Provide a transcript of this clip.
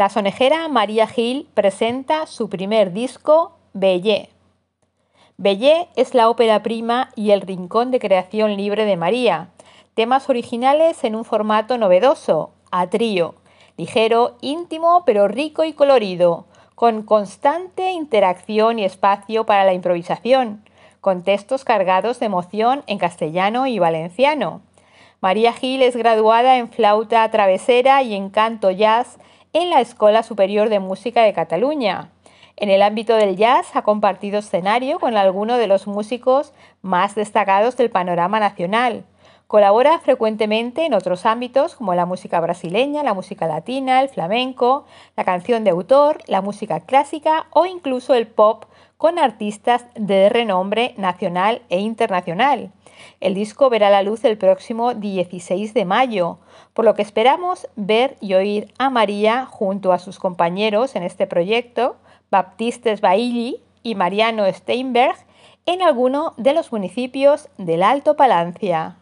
La sonejera María Gil presenta su primer disco, Bellé. Bellé es la ópera prima y el rincón de creación libre de María. Temas originales en un formato novedoso, a trío, ligero, íntimo, pero rico y colorido, con constante interacción y espacio para la improvisación, con textos cargados de emoción en castellano y valenciano. María Gil es graduada en flauta travesera y en canto jazz en la Escuela Superior de Música de Cataluña. En el ámbito del jazz ha compartido escenario con algunos de los músicos más destacados del panorama nacional, Colabora frecuentemente en otros ámbitos como la música brasileña, la música latina, el flamenco, la canción de autor, la música clásica o incluso el pop con artistas de renombre nacional e internacional. El disco verá la luz el próximo 16 de mayo, por lo que esperamos ver y oír a María junto a sus compañeros en este proyecto, Baptiste Bailly y Mariano Steinberg, en alguno de los municipios del Alto Palancia.